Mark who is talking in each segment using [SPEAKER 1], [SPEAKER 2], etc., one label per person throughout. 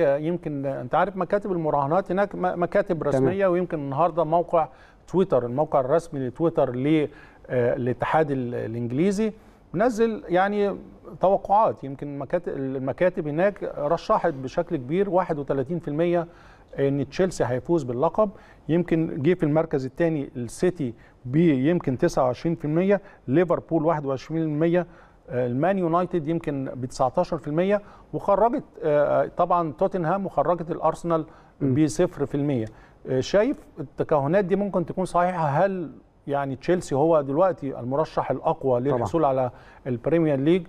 [SPEAKER 1] يمكن انت عارف مكاتب المراهنات هناك مكاتب رسميه ويمكن النهارده موقع تويتر الموقع الرسمي لتويتر آه، للاتحاد الانجليزي نزل يعني توقعات يمكن مكاتب المكاتب هناك رشحت بشكل كبير 31% ان تشيلسي هيفوز باللقب يمكن جه في المركز الثاني السيتي بيمكن 29% ليفربول 21% المان يونايتد يمكن ب 19% وخرجت آه، طبعا توتنهام وخرجت الارسنال ب 0% آه، شايف التكهنات دي ممكن تكون صحيحه هل يعني تشيلسي هو دلوقتي المرشح الاقوى للحصول على البريمير ليج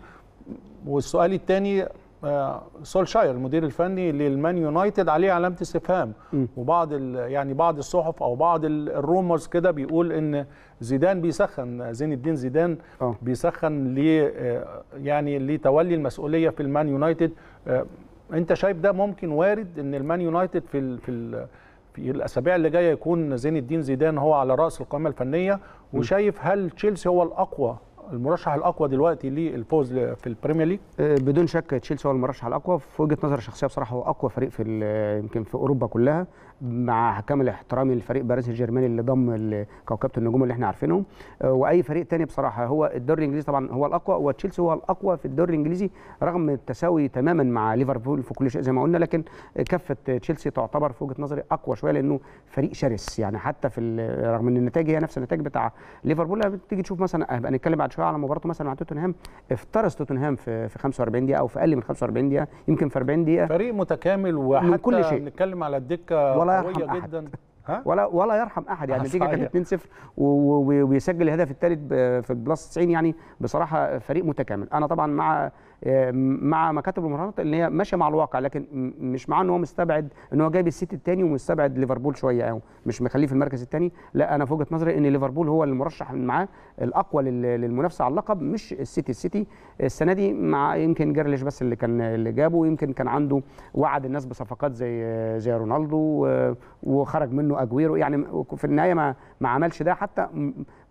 [SPEAKER 1] والسؤال الثاني آه، سولشاير المدير الفني للمان يونايتد عليه علامه استفهام وبعض يعني بعض الصحف او بعض الرومرز كده بيقول ان زيدان بيسخن زين الدين زيدان أوه. بيسخن ل آه، يعني لتولي المسؤوليه في المان يونايتد آه، انت شايف ده ممكن وارد ان المان يونايتد في في في الاسابيع اللي جايه يكون زين الدين زيدان هو على راس القائمه الفنيه وشايف هل تشيلسي هو الاقوى المرشح الاقوى
[SPEAKER 2] دلوقتي للفوز في البريمير ليج آه، بدون شك تشيلسي هو المرشح الاقوى في وجهه نظري الشخصيه بصراحه هو اقوى فريق في آه، يمكن في اوروبا كلها مع كامل احترامي لفريق باريس الجرماني اللي ضم كوكبه النجوم اللي احنا عارفينهم آه، واي فريق تاني بصراحه هو الدوري الانجليزي طبعا هو الاقوى وتشيلسي هو الاقوى في الدوري الانجليزي رغم التساوي تماما مع ليفربول في كل شيء زي ما قلنا لكن كفه تشيلسي تعتبر في وجهه نظري اقوى شويه لانه فريق شرس يعني حتى في رغم ان النتائج هي نفس النتائج بتاع ليفربول تيجي تشوف مثلا هنتكلم بعد شويه على مباراته مثلا مع توتنهام افترس توتنهام في في 45 دقيقه او في اقل من 45 دقيقه يمكن في 40 دقيقه فريق متكامل وحتى من كل شيء
[SPEAKER 1] بنتكلم على الدكه قويه جدا
[SPEAKER 2] ولا ولا يرحم احد يعني النتيجه كانت 2-0 ويسجل الهدف الثالث في البلس 90 يعني بصراحه فريق متكامل انا طبعا مع آه، مع مكاتب المراهنات اللي هي ماشيه مع الواقع لكن مش معاه ان هو مستبعد ان هو جايب السيتي الثاني ومستبعد ليفربول شويه يعني مش مخليه في المركز الثاني لا انا في وجهه نظري ان ليفربول هو المرشح معاه الاقوى للمنافسه على اللقب مش السيتي السيتي السنه دي مع يمكن جيرليش بس اللي كان اللي جابه يمكن كان عنده وعد الناس بصفقات زي آه، زي رونالدو وخرج منه انه اجويرو يعني في النهايه ما ما عملش ده حتى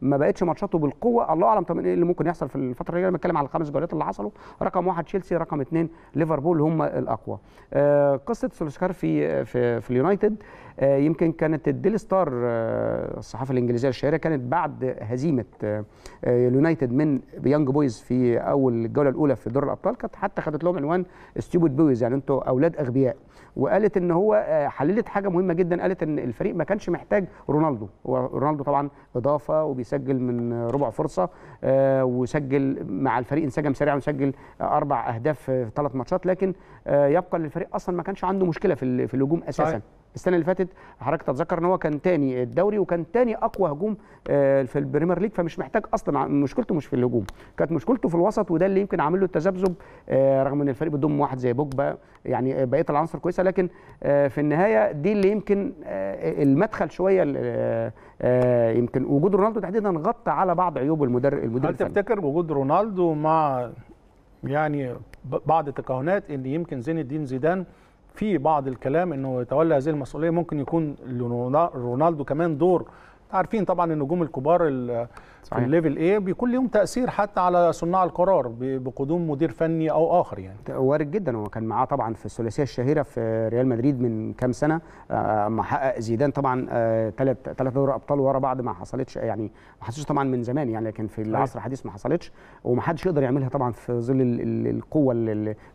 [SPEAKER 2] ما بقتش ماتشاته بالقوه الله اعلم طب ايه اللي ممكن يحصل في الفتره الجايه بنتكلم على الخمس جولات اللي حصلوا رقم واحد تشيلسي رقم اثنين ليفربول هم الاقوى آه قصه سولشكار في في, في اليونايتد آه يمكن كانت الديلي ستار آه الصحافه الانجليزيه الشهيره كانت بعد هزيمه آه،, آه اليونايتد من يانج بويز في اول الجوله الاولى في دور الابطال كانت حتى خدت لهم عنوان ستيوبد بويز يعني انتوا اولاد اغبياء وقالت ان هو آه، حللت حاجه مهمه جدا قالت ان الفريق ما كانش محتاج رونالدو هو رونالدو طبعا اضافه وبيسجل من ربع فرصه آه، وسجل مع الفريق انسجم سريعا وسجل اربع اهداف في ثلاث ماتشات لكن آه، يبقى للفريق اصلا ما كانش عنده مشكله في الهجوم اساسا صحيح. السنه اللي فاتت حضرتك تتذكر ان هو كان تاني الدوري وكان تاني اقوى هجوم آه، في البريمير ليج فمش محتاج اصلا مشكلته مش في الهجوم كانت مشكلته في الوسط وده اللي يمكن عامل له التذبذب آه، رغم ان الفريق بيضم واحد زي بوجبا يعني آه، بقيه العناصر كويسه لكن في النهايه دي اللي يمكن المدخل شويه يمكن وجود رونالدو تحديدا غطى على بعض عيوب المدرب المدير هل تفتكر وجود رونالدو
[SPEAKER 1] مع يعني بعض التكهنات ان يمكن زين الدين زيدان في بعض الكلام انه يتولى هذه المسؤوليه ممكن يكون رونالدو كمان دور عارفين طبعا النجوم الكبار في الليفل ايه بيكون لهم تاثير حتى على صناع
[SPEAKER 2] القرار بقدوم مدير فني او اخر يعني وارد جدا هو كان معاه طبعا في الثلاثيه الشهيره في ريال مدريد من كام سنه اما آه، حقق آه، زيدان طبعا ثلاث آه، ثلاث دوري ابطال ورا بعض ما حصلتش يعني ما حصلتش طبعا من زمان يعني لكن في العصر الحديث ما حصلتش وما حدش يقدر يعملها طبعا في ظل القوه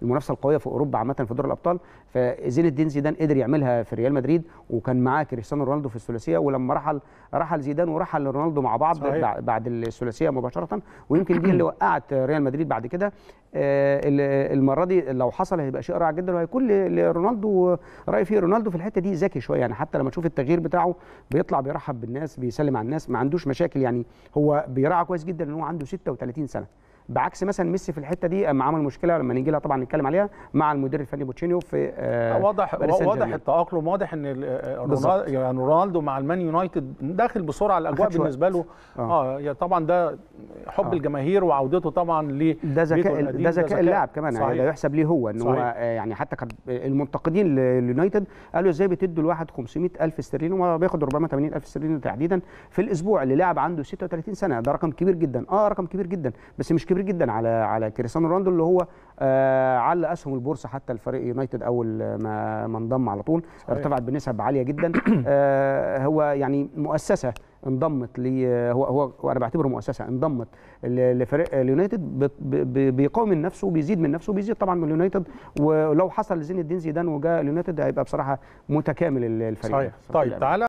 [SPEAKER 2] المنافسه القويه في اوروبا عامه في دور الابطال فزين الدين زيدان قدر يعملها في ريال مدريد وكان معاه كريستيانو رونالدو في الثلاثيه ولما رحل رحل زيدان ورحل رونالدو مع بعض صحيح. بعد الثلاثيه مباشره ويمكن دي اللي وقعت ريال مدريد بعد كده آه، المره دي لو حصل هيبقى شيء رائع جدا وهيكون لرونالدو راي فيه رونالدو في الحته دي ذكي شويه يعني حتى لما تشوف التغيير بتاعه بيطلع بيرحب بالناس بيسلم على الناس ما عندوش مشاكل يعني هو بيراعى كويس جدا ان هو عنده 36 سنه بعكس مثلا ميسي في الحته دي اما عمل مشكله لما نيجي لها طبعا نتكلم عليها مع المدير الفني بوتشينيو في آه واضح واضح
[SPEAKER 1] التاقلم واضح ان آه،
[SPEAKER 2] يعني رونالدو مع المان يونايتد داخل بسرعه الاجواء بالنسبه له اه,
[SPEAKER 1] آه طبعا ده حب آه. الجماهير وعودته طبعا
[SPEAKER 2] ل ده ذكاء ده ذكاء اللاعب كمان يعني صحيح. يعني ده يحسب ليه هو ان هو آه، يعني حتى كان المنتقدين لليونايتد قالوا ازاي بتدوا الواحد 500000 استرليني وهو بياخد 480000 استرليني تحديدا في الاسبوع اللي لعب عنده 36 سنه ده رقم كبير جدا اه رقم كبير جدا بس مش كبير كبير جدا على على كريستيانو رونالدو اللي هو آه على اسهم البورصه حتى الفريق يونايتد اول ما ما انضم على طول صحيح. ارتفعت بنسب عاليه جدا آه هو يعني مؤسسه انضمت ل هو هو وانا بعتبره مؤسسه انضمت لفريق اليونايتد بيقاوم من نفسه وبيزيد من نفسه وبيزيد طبعا من اليونايتد ولو حصل لزين الدين زيدان وجاء اليونايتد هيبقى بصراحه متكامل الفريق صحيح, طيب، صحيح طيب
[SPEAKER 1] تعالى